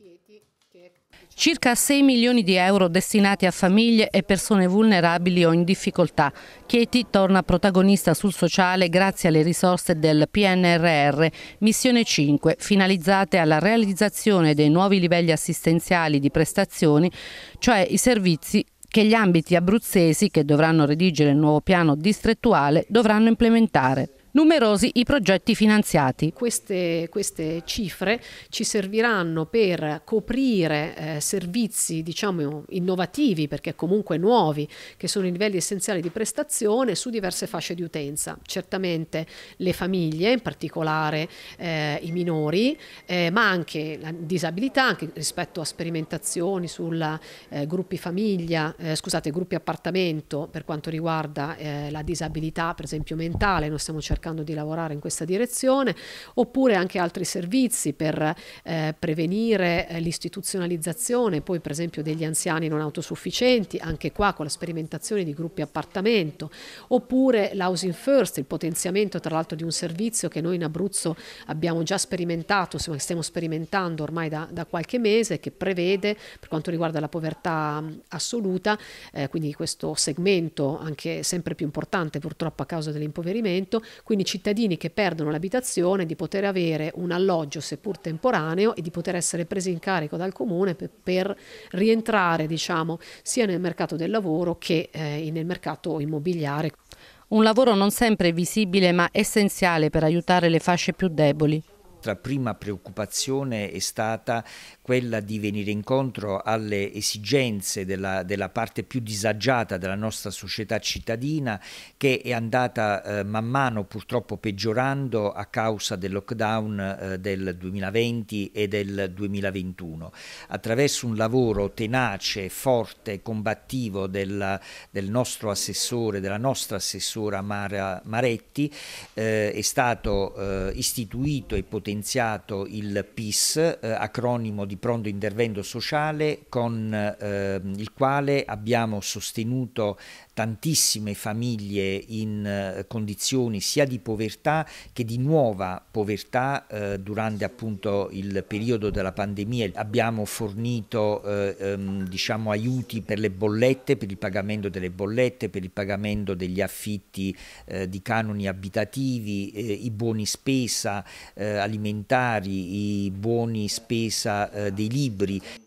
Diciamo, Circa 6 milioni di euro destinati a famiglie e persone vulnerabili o in difficoltà. Chieti torna protagonista sul sociale grazie alle risorse del PNRR Missione 5, finalizzate alla realizzazione dei nuovi livelli assistenziali di prestazioni, cioè i servizi che gli ambiti abruzzesi, che dovranno redigere il nuovo piano distrettuale, dovranno implementare numerosi i progetti finanziati. Queste, queste cifre ci serviranno per coprire eh, servizi diciamo, innovativi, perché comunque nuovi, che sono i livelli essenziali di prestazione su diverse fasce di utenza. Certamente le famiglie, in particolare eh, i minori, eh, ma anche la disabilità, anche rispetto a sperimentazioni sulla eh, gruppi famiglia, eh, scusate, gruppi appartamento per quanto riguarda eh, la disabilità, per esempio mentale, noi stiamo cercando cercando di lavorare in questa direzione, oppure anche altri servizi per eh, prevenire eh, l'istituzionalizzazione, poi per esempio degli anziani non autosufficienti, anche qua con la sperimentazione di gruppi appartamento, oppure l'housing first, il potenziamento tra l'altro di un servizio che noi in Abruzzo abbiamo già sperimentato, insomma, stiamo sperimentando ormai da, da qualche mese, che prevede per quanto riguarda la povertà assoluta, eh, quindi questo segmento anche sempre più importante purtroppo a causa dell'impoverimento, quindi cittadini che perdono l'abitazione di poter avere un alloggio seppur temporaneo e di poter essere presi in carico dal comune per, per rientrare diciamo, sia nel mercato del lavoro che eh, nel mercato immobiliare. Un lavoro non sempre visibile ma essenziale per aiutare le fasce più deboli nostra prima preoccupazione è stata quella di venire incontro alle esigenze della, della parte più disagiata della nostra società cittadina che è andata eh, man mano purtroppo peggiorando a causa del lockdown eh, del 2020 e del 2021. Attraverso un lavoro tenace, forte, combattivo del, del nostro assessore, della nostra assessora Mara Maretti, eh, è stato eh, istituito e potenziato potenziato il PIS, eh, acronimo di pronto intervento sociale, con eh, il quale abbiamo sostenuto tantissime famiglie in eh, condizioni sia di povertà che di nuova povertà eh, durante appunto il periodo della pandemia. Abbiamo fornito eh, ehm, diciamo, aiuti per le bollette, per il pagamento delle bollette, per il pagamento degli affitti eh, di canoni abitativi, eh, i buoni spesa eh, alimentari, i buoni spesa dei libri.